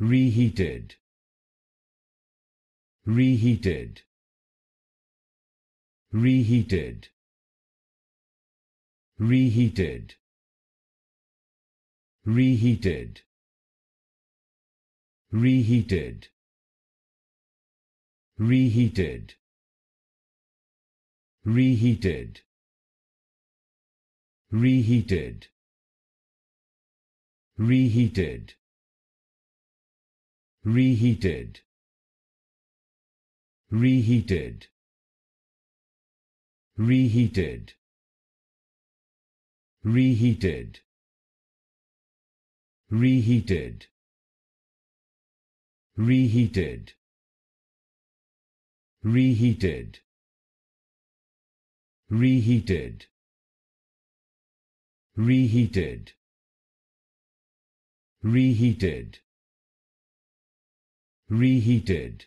reheated reheated reheated reheated reheated reheated reheated reheated reheated reheated reheated reheated reheated reheated reheated reheated reheated reheated reheated reheated reheated